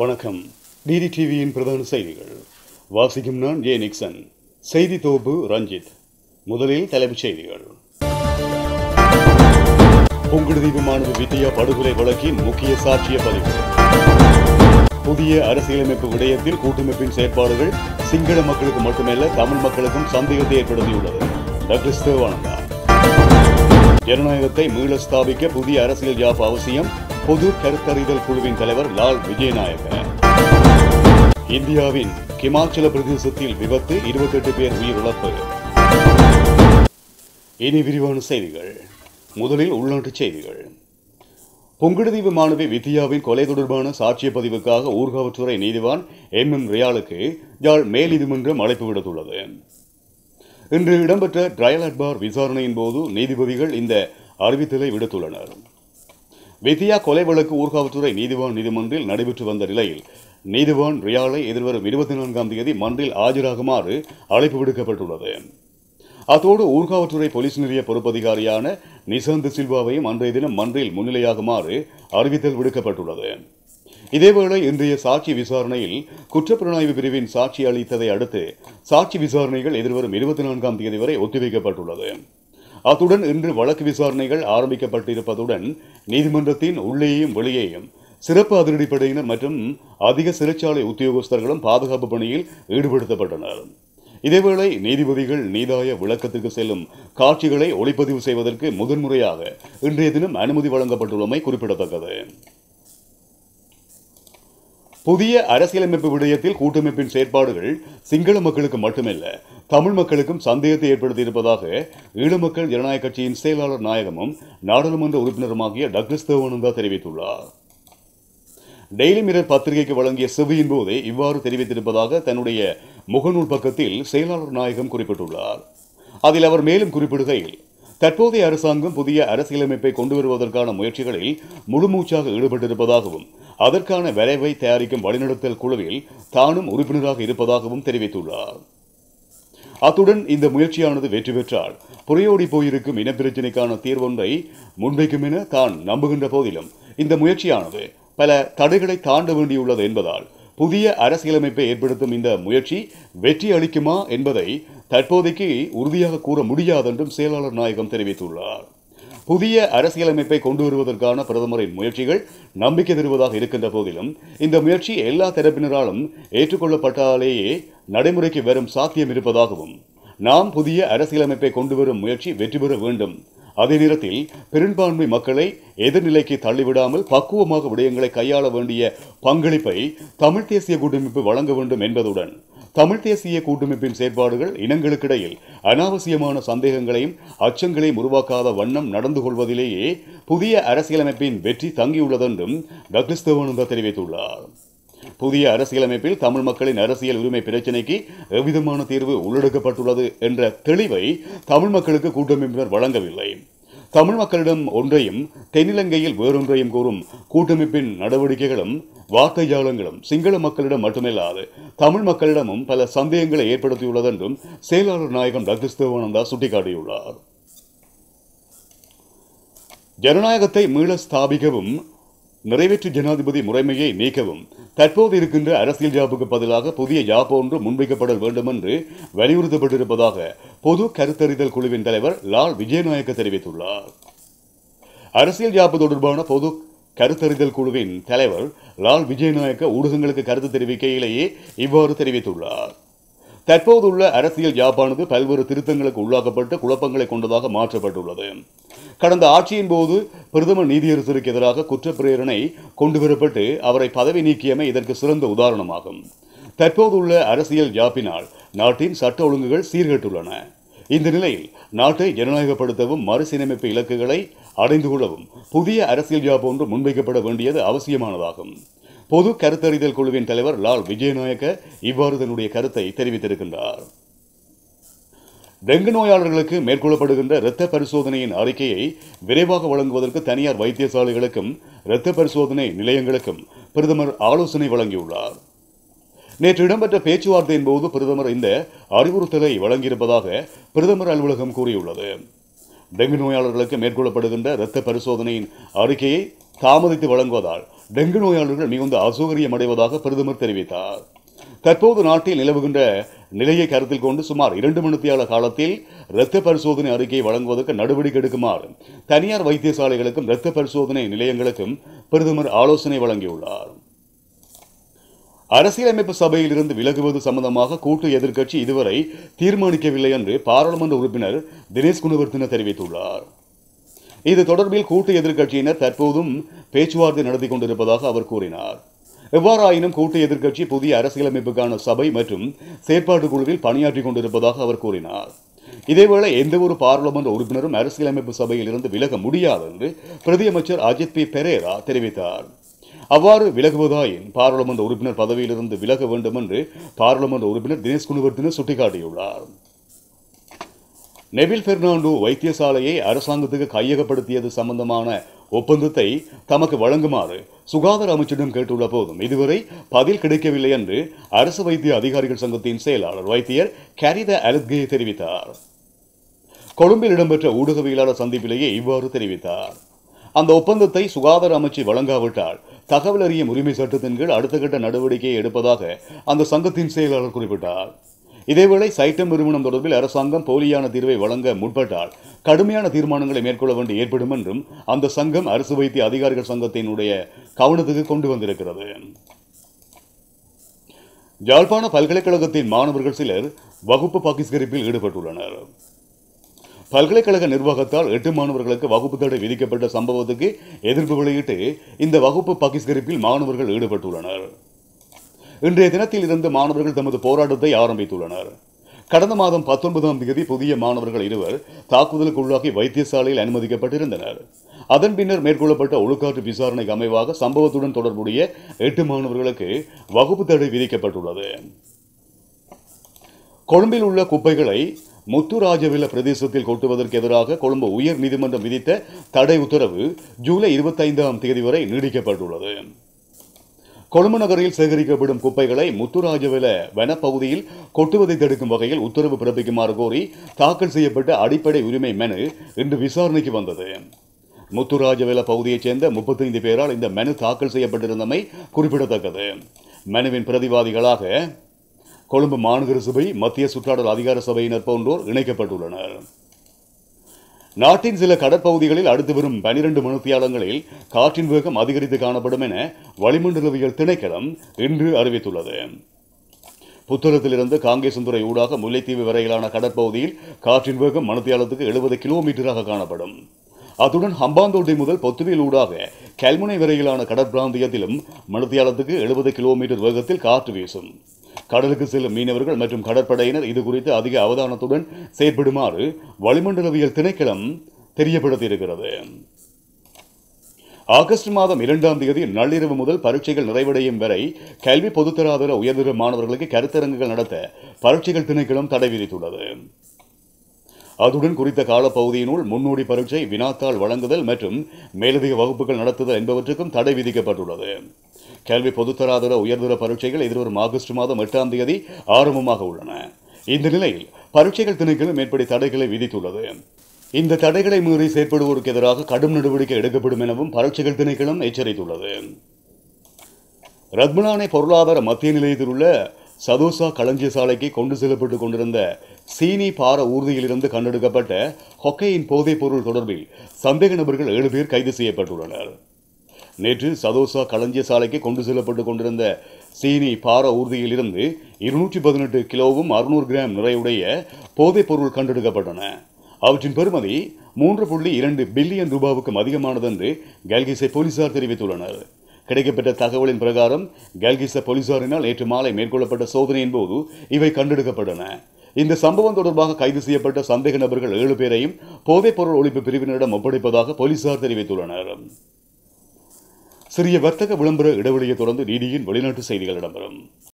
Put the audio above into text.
வணக்கம் டிடி டிவியின் பிரதான செய்திகள் வாசிக்கும் நான் ஏ நிக்சன் செய்தி தொகுப்பு ரஞ்சித் முதலில் தலைப்புச் செய்திகள் புங்குடுதீவு மாணவி வித்யா படுகொலை வழக்கின் முக்கிய சாட்சிய பதிவு புதிய அரசியலமைப்பு விடயத்தில் கூட்டமைப்பின் செயற்பாடுகள் சிங்கள மக்களுக்கு மட்டுமல்ல தமிழ் மக்களுக்கும் சந்தேகத்தை ஏற்படுத்தியுள்ளது டாக்டர் சிவானந்தா ஜனநாயகத்தை மீள ஸ்தாபிக்க புதிய அரசியல் ஜாப் அவசியம் பொது கருத்தறிதல் குழுவின் தலைவர் லால் விஜயநாயக இந்தியாவின் ஹிமாச்சல பிரதேசத்தில் விபத்து இருபத்தி எட்டு பேர் உயிரிழப்பு இனி விரிவான செய்திகள் முதலில் உள்நாட்டுச் செய்திகள் பொங்குடுதீவு மாணவி வித்யாவின் கொலை தொடர்பான சாட்சிய பதிவுக்காக ஊர்காவல்துறை நீதிவான் எம் எம் ரியாலுக்கு யாழ் மேல்நீதிமன்றம் அழைப்பு விடுத்துள்ளது இன்று இடம்பெற்ற ட்ரையல் அட்பார் விசாரணையின் போது நீதிபதிகள் இந்த அறிவித்தலை விடுத்துள்ளனர் வித்யா கொலை வழக்கு ஊர்காவல்துறை நீதிவான் நீதிமன்றில் நடைபெற்று வந்த நிலையில் நீதிவான் ரியாலை எதிர்வரும் இருபத்தி நான்காம் தேதி மன்றில் ஆஜராகுமாறு அழைப்பு விடுக்கப்பட்டுள்ளது அத்தோடு ஊர்காவல்துறை போலீஸ் நிலைய பொறுப்பதிகாரியான நிசாந்த் சில்வாவையும் அன்றைய தினம் மன்றில் முன்னிலையாகுமாறு அறிவித்தல் விடுக்கப்பட்டுள்ளது இதேவேளை இன்றைய சாட்சி விசாரணையில் குற்றப்புலனாய்வு பிரிவின் சாட்சி அளித்ததை அடுத்து சாட்சி விசாரணைகள் எதிர்வரும் இருபத்தி நான்காம் தேதி வரை ஒத்திவைக்கப்பட்டுள்ளது அத்துடன் இன்று வழக்கு விசாரணைகள் ஆரம்பிக்கப்பட்டிருப்பதுடன் நீதிமன்றத்தின் உள்ளேயும் வெளியேயும் சிறப்பு அதிரடிப்படையினர் மற்றும் அதிக சிறைச்சாலை உத்தியோகஸ்தர்களும் பாதுகாப்பு பணியில் ஈடுபடுத்தப்பட்டனர் இதேவேளை நீதிபதிகள் நீதாய விளக்கத்திற்கு செல்லும் காட்சிகளை ஒளிப்பதிவு செய்வதற்கு முதன்முறையாக இன்றைய தினம் அனுமதி வழங்கப்பட்டுள்ளமை குறிப்பிடத்தக்கது புதிய அரசியலமைப்பு விடயத்தில் கூட்டமைப்பின் செயற்பாடுகள் சிங்கள மக்களுக்கு மட்டுமல்ல தமிழ் மக்களுக்கும் சந்தேகத்தை ஏற்படுத்தியிருப்பதாக ஈழ மக்கள் ஜனநாயக கட்சியின் செயலாளர் நாயகமும் நாடாளுமன்ற உறுப்பினருமாகிய டக்ளஸ் தேவானந்தா தெரிவித்துள்ளார் டெய்லி மிரர் பத்திரிகைக்கு வழங்கிய செவியின் போதே இவ்வாறு தெரிவித்திருப்பதாக தன்னுடைய முகநூல் பக்கத்தில் செயலாளர் நாயகம் குறிப்பிட்டுள்ளார் அதில் அவர் மேலும் குறிப்பிடுகையில் தற்போதைய அரசாங்கம் புதிய அரசியலமைப்பை கொண்டு வருவதற்கான முயற்சிகளில் முழுமூச்சாக ஈடுபட்டிருப்பதாகவும் அதற்கான வரைவை தயாரிக்கும் வழிநடத்தல் குழுவில் தானும் உறுப்பினராக இருப்பதாகவும் தெரிவித்துள்ளார் அத்துடன் இந்த முயற்சியானது வெற்றி பெற்றால் புறையோடி போயிருக்கும் இனப்பிரச்சினைக்கான தீர்வொன்றை முன்வைக்கும் என தான் நம்புகின்ற போதிலும் இந்த முயற்சியானது பல தடைகளை தாண்ட வேண்டியுள்ளது என்பதால் புதிய அரசியலமைப்பை ஏற்படுத்தும் இந்த முயற்சி வெற்றி அளிக்குமா என்பதை தற்போதைக்கு உறுதியாக கூற முடியாதென்றும் செயலாளர் நாயகம் தெரிவித்துள்ளார் புதிய அரசியலமைப்பை கொண்டு வருவதற்கான பிரதமரின் முயற்சிகள் நம்பிக்கை தருவதாக இருக்கின்ற போதிலும் இந்த முயற்சி எல்லா தரப்பினராலும் ஏற்றுக்கொள்ளப்பட்டாலேயே நடைமுறைக்கு வரும் சாத்தியம் இருப்பதாகவும் நாம் புதிய அரசியலமைப்பை கொண்டு வரும் முயற்சி வெற்றி பெற வேண்டும் அதே நேரத்தில் பெரும்பான்மை மக்களை எதிர்நிலைக்கு தள்ளிவிடாமல் பக்குவமாக விடயங்களை கையாள வேண்டிய பங்களிப்பை தமிழ்த் தேசிய கூட்டமைப்பு வழங்க வேண்டும் என்பதுடன் தமிழ் தேசிய கூட்டமைப்பின் செயற்பாடுகள் இனங்களுக்கிடையில் அனாவசியமான சந்தேகங்களையும் அச்சங்களையும் உருவாக்காத வண்ணம் நடந்து கொள்வதிலேயே புதிய அரசியலமைப்பின் வெற்றி தங்கியுள்ளதென்றும் டக்லிஸ் தெரிவித்துள்ளார் புதிய அரசியலமைப்பில் தமிழ் மக்களின் அரசியல் உரிமை பிரச்சினைக்கு எவ்விதமான தீர்வு உள்ளெடுக்கப்பட்டுள்ளது என்ற தெளிவை தமிழ் மக்களுக்கு கூட்டமைப்பினர் வழங்கவில்லை தமிழ் மக்களிடம் ஒன்றையும் தென்னிலங்கையில் வேறொன்றையும் கூறும் கூட்டமைப்பின் நடவடிக்கைகளும் வார்த்தைஜாலங்களும் சிங்கள மக்களிடம் மட்டுமில்லாது தமிழ் மக்களிடமும் பல சந்தேகங்களை ஏற்படுத்தியுள்ளதென்றும் செயலாளர் நாயகம் டாக்டர் சிவானந்தா சுட்டிக்காட்டியுள்ளார் ஜனநாயகத்தை மீள ஸ்தாபிக்கவும் நிறைவேற்று ஜனாதிபதி முறைமையை நீக்கவும் தற்போது இருக்கின்ற அரசியல் ஜாபுக்கு பதிலாக புதிய ஜாப் ஒன்று முன்வைக்கப்பட வேண்டும் என்று வலியுறுத்தப்பட்டிருப்பதாக பொது கருத்தறிதல் குழுவின் தலைவர் லால் விஜயநாயக்க தெரிவித்துள்ளார் அரசியல் ஜாப்பு தொடர்பான பொது கருத்தறிதல் குழுவின் தலைவர் லால் விஜயநாயக்க ஊடகங்களுக்கு கருத்து தெரிவிக்கையிலேயே இவ்வாறு தெரிவித்துள்ளார் தற்போதுள்ள அரசியல் யாப்பானது பல்வேறு திருத்தங்களுக்கு உள்ளாக்கப்பட்டு குழப்பங்களை கொண்டதாக மாற்றப்பட்டுள்ளது கடந்த ஆட்சியின் போது பிரதம நீதியரசருக்கு எதிராக குற்றப்பிரேரணை கொண்டுவரப்பட்டு அவரை பதவி நீக்கியமை இதற்கு சிறந்த உதாரணமாகும் தற்போதுள்ள அரசியல் யாப்பினால் நாட்டின் சட்ட ஒழுங்குகள் சீர்கெட்டுள்ளன இந்த நிலையில் நாட்டை ஜனநாயகப்படுத்தவும் மறுசீரமைப்பு இலக்குகளை அடைந்து கொள்ளவும் புதிய அரசியல் யாப் ஒன்று முன்வைக்கப்பட வேண்டியது அவசியமானதாகும் பொது கருத்தறிதல் குழுவின் தலைவர் லால் விஜயநாயக்க இவ்வாறு தன்னுடைய கருத்தை தெரிவித்திருக்கின்றார் டெங்கு நோயாளர்களுக்கு மேற்கொள்ளப்படுகின்ற இரத்த பரிசோதனையின் அறிக்கையை விரைவாக வழங்குவதற்கு தனியார் வைத்தியசாலைகளுக்கும் இரத்த பரிசோதனை நிலையங்களுக்கும் பிரதமர் ஆலோசனை வழங்கியுள்ளார் நேற்று இடம்பெற்ற பேச்சுவார்த்தையின் போது பிரதமர் இந்த அறிவுறுத்தலை வழங்கியிருப்பதாக பிரதமர் அலுவலகம் கூறியுள்ளது டெங்கு நோயாளர்களுக்கு மேற்கொள்ளப்படுகின்ற இரத்த பரிசோதனையின் அறிக்கையை தாமதித்து வழங்குவதால் டெங்கு நோயாளர்கள் மிகுந்த அசௌகரியம் அடைவதாக பிரதமர் தெரிவித்தார் தற்போது நாட்டில் நிலவுகின்ற நிலையை கருத்தில் கொண்டு சுமார் இரண்டு மணித்தியால காலத்தில் இரத்த பரிசோதனை அறிக்கையை வழங்குவதற்கு நடவடிக்கை எடுக்குமாறு தனியார் வைத்தியசாலைகளுக்கும் இரத்த பரிசோதனை நிலையங்களுக்கும் பிரதமர் ஆலோசனை வழங்கியுள்ளார் அரசியலமைப்பு சபையில் இருந்து விலகுவது சம்பந்தமாக கூட்டு எதிர்க்கட்சி இதுவரை தீர்மானிக்கவில்லை என்று பாராளுமன்ற உறுப்பினர் தினேஷ் குணவர்தன தெரிவித்துள்ளார் இது தொடர்பில் கூட்டு எதிர்க்கட்சியினர் தற்போதும் பேச்சுவார்த்தை நடத்தி கொண்டிருப்பதாக அவர் கூறினார் எவ்வாறாயினும் கூட்டு எதிர்க்கட்சி புதிய அரசியலமைப்புக்கான சபை மற்றும் செயற்பாட்டுக் குழுவில் பணியாற்றிக் கொண்டிருப்பதாக அவர் கூறினார் இதேவேளை எந்தவொரு பாராளுமன்ற உறுப்பினரும் அரசியலமைப்பு சபையில் இருந்து விலக முடியாது என்று பிரதியமைச்சர் அஜித் பி பெரேரா தெரிவித்தார் அவ்வாறு விலகுவதாயின் பாராளுமன்ற உறுப்பினர் பதவியிலிருந்து விலக வேண்டும் என்று பாராளுமன்ற உறுப்பினர் தினேஷ் குணவர்தன சுட்டிக்காட்டியுள்ளார் நெவில் பெர்னாண்டோ வைத்தியசாலையை அரசாங்கத்துக்கு கையகப்படுத்தியது சம்பந்தமான ஒப்பந்தத்தை தமக்கு வழங்குமாறு சுகாதார அமைச்சிடம் கேட்டுள்ள போதும் இதுவரை பதில் கிடைக்கவில்லை என்று அரசு வைத்திய அதிகாரிகள் சங்கத்தின் செயலாளர் வைத்தியர் கேரித அலத்கே தெரிவித்தார் கொழும்பில் இடம்பெற்ற ஊடகவியலாளர் சந்திப்பிலேயே இவ்வாறு தெரிவித்தார் அந்த ஒப்பந்தத்தை சுகாதார அமைச்சு வழங்காவிட்டால் தகவல் அறியும் உரிமை சட்டத்தின் கீழ் அடுத்த கட்ட நடவடிக்கையை எடுப்பதாக அந்த சங்கத்தின் செயலாளர் குறிப்பிட்டார் இதேவேளை சைட்டம் நிறுவனம் தொடர்பில் அரசாங்கம் போலியான தீர்வை வழங்க முற்பட்டால் கடுமையான தீர்மானங்களை மேற்கொள்ள வேண்டி ஏற்படும் என்றும் அந்த சங்கம் அரசு வைத்திய அதிகாரிகள் சங்கத்தினுடைய கவனத்துக்கு கொண்டு வந்திருக்கிறது யாழ்ப்பாண பல்கலைக்கழகத்தின் மாணவர்கள் சிலர் வகுப்பு பகிஷ்கரிப்பில் ஈடுபட்டுள்ளனர் பல்கலைக்கழக நிர்வாகத்தால் எட்டு மாணவர்களுக்கு வகுப்பு தடை விதிக்கப்பட்ட சம்பவத்துக்கு எதிர்ப்பு வெளியிட்டு இந்த வகுப்பு பகிஷ்கரிப்பில் மாணவர்கள் ஈடுபட்டுள்ளனர் இன்றைய தினத்தில் இருந்து மாணவர்கள் தமது போராட்டத்தை ஆரம்பித்துள்ளனர் கடந்த மாதம் பத்தொன்பதாம் தேதி புதிய மாணவர்கள் இருவர் தாக்குதலுக்கு உள்ளாகி வைத்தியசாலையில் அனுமதிக்கப்பட்டிருந்தனர் அதன் பின்னர் மேற்கொள்ளப்பட்ட ஒழுக்காற்று விசாரணைக்கு அமைவாக சம்பவத்துடன் தொடர்புடைய எட்டு மாணவர்களுக்கு வகுப்பு தடை விதிக்கப்பட்டுள்ளது கொழும்பில் உள்ள குப்பைகளை முத்துராஜவில பிரதேசத்தில் கொட்டுவதற்கு எதிராக கொழும்பு உயர் நீதிமன்றம் விதித்த தடை உத்தரவு ஜூலை இருபத்தைந்தாம் தேதி வரை நீடிக்கப்பட்டுள்ளது கொழும்பு நகரில் சேகரிக்கப்படும் குப்பைகளை முத்துராஜவில வனப்பகுதியில் கொட்டுவதை தடுக்கும் வகையில் உத்தரவு பிறப்பிக்குமாறு கோரி தாக்கல் செய்யப்பட்ட அடிப்படை உரிமை மனு இன்று விசாரணைக்கு வந்தது முத்துராஜவில பகுதியைச் சேர்ந்த முப்பத்தைந்து பேரால் இந்த மனு தாக்கல் செய்யப்பட்டிருந்தமை குறிப்பிடத்தக்கது மனுவின் பிரதிவாதிகளாக கொழும்பு மாநகர சபை மத்திய சுற்றாடல் அதிகார சபையினர் போன்றோர் இணைக்கப்பட்டுள்ளனர் நாட்டின் சில கடற்பகுதிகளில் அடுத்து வரும் பனிரெண்டு மணித்தியாலங்களில் காற்றின் வேகம் அதிகரித்து காணப்படும் என வளிமண்டலவியல் திணைக்களம் இன்று அறிவித்துள்ளது புத்தளத்திலிருந்து காங்கேசந்துறை ஊடாக முல்லைத்தீவு வரையிலான கடற்பகுதியில் காற்றின் வேகம் மணித்தியாலத்துக்கு எழுபது கிலோமீட்டராக காணப்படும் அத்துடன் ஹம்பாந்தோட்டை முதல் பொத்துவியல் ஊடாக கல்முனை வரையிலான கடற்பிராந்தியத்திலும் மணித்தியாலத்துக்கு எழுபது கிலோமீட்டர் வேகத்தில் காற்று வீசும் கடலுக்கு செல்லும் மீனவர்கள் மற்றும் கடற்படையினர் இதுகுறித்து அதிக அவதானத்துடன் செயற்படுமாறு வளிமண்டலவியல் திணைக்களம் தெரியப்படுத்தியிருக்கிறது ஆகஸ்ட் மாதம் இரண்டாம் தேதி நள்ளிரவு முதல் பரீட்சைகள் நிறைவடையும் வரை கல்வி பொதுத்தராதர உயர்தர மாணவர்களுக்கு கருத்தரங்குகள் நடத்த பரீட்சைகள் திணைக்களம் தடை விதித்துள்ளது அதுடன் குறித்த காலப்பகுதியினுள் முன்னோடி பரீட்சை வினாத்தாள் வழங்குதல் மற்றும் மேலதிக வகுப்புகள் நடத்துதல் என்பவற்றுக்கும் தடை விதிக்கப்பட்டுள்ளது கல்வி பொதுத்தராதர உயர்தர பரீட்சைகள் எதிர்வரும் ஆகஸ்ட் மாதம் எட்டாம் தேதி ஆரம்பமாக உள்ளன இந்த நிலையில் பரீட்சைகள் திணைக்களும் மேற்படி தடைகளை விதித்துள்ளது இந்த தடைகளை மீறி செயற்படுவோருக்கு எதிராக கடும் நடவடிக்கை எடுக்கப்படும் எனவும் பரீட்சைகள் திணைக்களம் எச்சரித்துள்ளது ரத்மலானை பொருளாதார மத்திய நிலையத்தில் உள்ள சதோசா களஞ்சிய சாலைக்கு கொண்டு செல்லப்பட்டு கொண்டிருந்த சீனி பார ஊர்தியிலிருந்து கண்டெடுக்கப்பட்ட ஹொக்கையின் போதைப் பொருள் தொடர்பில் சந்தேக நபர்கள் ஏழு பேர் கைது செய்யப்பட்டுள்ளனர் நேற்று சதோசா களஞ்சிய சாலைக்கு கொண்டு செல்லப்பட்டு கொண்டிருந்த சீனி பார ஊர்தியிலிருந்து இருநூற்றி பதினெட்டு கிலோவும் அறுநூறு கிராம் நிறையுடைய போதைப் பொருள் கண்டெடுக்கப்பட்டன அவற்றின் பெறுமதி மூன்று புள்ளி இரண்டு பில்லியன் ரூபாவுக்கும் அதிகமானது என்று கல்கிசை போலீசார் தெரிவித்துள்ளனர் கிடைக்கப்பெற்ற தகவலின் பிரகாரம் கல்கிச போலீசாரினால் நேற்று மாலை மேற்கொள்ளப்பட்ட சோதனையின் போது இவை கண்டெடுக்கப்பட்டன இந்த சம்பவம் தொடர்பாக கைது செய்யப்பட்ட சந்தேக நபர்கள் ஏழு பேரையும் போதைப் பொருள் ஒழிப்பு பிரிவினரிடம் ஒப்படைப்பதாக போலீசார் தெரிவித்துள்ளனர் சிறிய வர்த்தக விளம்பர இடைவெளியைத் தொடர்ந்து டிடியின் வெளிநாட்டு செய்திகள் இடம்பெறும்